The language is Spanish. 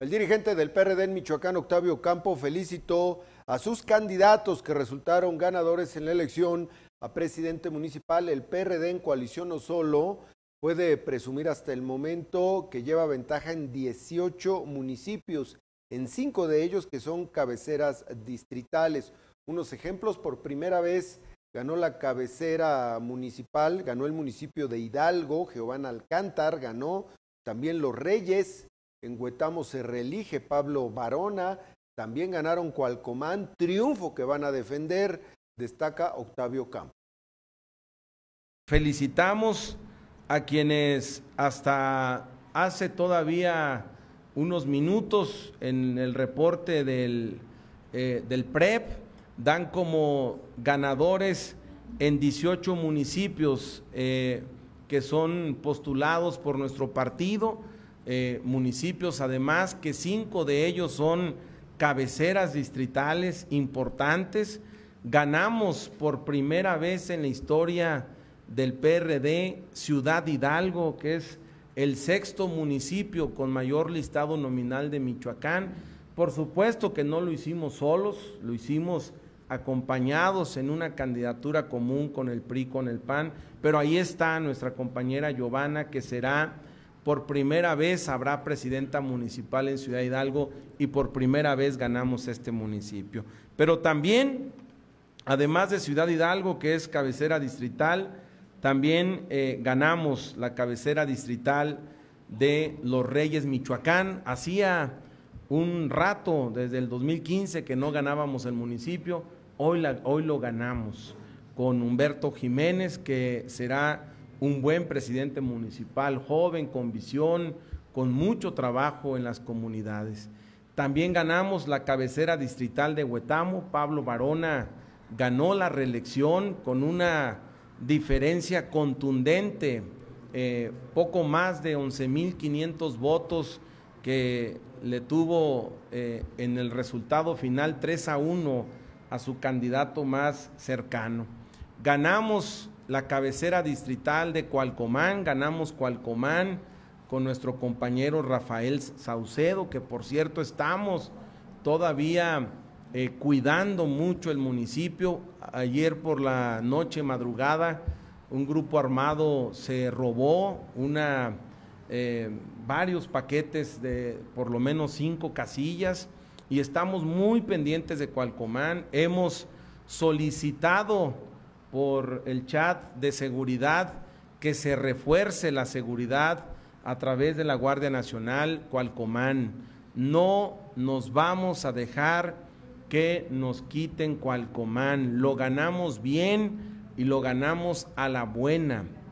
El dirigente del PRD en Michoacán, Octavio Campo, felicitó a sus candidatos que resultaron ganadores en la elección a presidente municipal. El PRD en coalición no solo puede presumir hasta el momento que lleva ventaja en 18 municipios, en cinco de ellos que son cabeceras distritales. Unos ejemplos, por primera vez ganó la cabecera municipal, ganó el municipio de Hidalgo, Giovanna Alcántar ganó, también Los Reyes, en Huetamo se reelige Pablo Barona, también ganaron Cualcomán, triunfo que van a defender, destaca Octavio Campo. Felicitamos a quienes hasta hace todavía unos minutos en el reporte del, eh, PREP dan como ganadores en 18 municipios eh, que son postulados por nuestro partido eh, municipios, además que cinco de ellos son cabeceras distritales importantes. Ganamos por primera vez en la historia del PRD Ciudad Hidalgo, que es el sexto municipio con mayor listado nominal de Michoacán. Por supuesto que no lo hicimos solos, lo hicimos acompañados en una candidatura común con el PRI, con el PAN, pero ahí está nuestra compañera Giovanna, que será por primera vez habrá presidenta municipal en Ciudad Hidalgo y por primera vez ganamos este municipio. Pero también, además de Ciudad Hidalgo, que es cabecera distrital, también eh, ganamos la cabecera distrital de los Reyes Michoacán. Hacía un rato, desde el 2015, que no ganábamos el municipio. Hoy, hoy lo ganamos con Humberto Jiménez, que será un buen presidente municipal, joven, con visión, con mucho trabajo en las comunidades. También ganamos la cabecera distrital de Huetamo, Pablo Barona ganó la reelección con una diferencia contundente, eh, poco más de 11.500 votos que le tuvo eh, en el resultado final 3 a 1 a su candidato más cercano. Ganamos la cabecera distrital de Cualcomán, ganamos Cualcomán con nuestro compañero Rafael Saucedo, que por cierto estamos todavía eh, cuidando mucho el municipio. Ayer por la noche madrugada un grupo armado se robó una, eh, varios paquetes de por lo menos cinco casillas y estamos muy pendientes de Cualcomán. Hemos solicitado por el chat de seguridad, que se refuerce la seguridad a través de la Guardia Nacional, Cualcomán. No nos vamos a dejar que nos quiten Cualcomán. Lo ganamos bien y lo ganamos a la buena.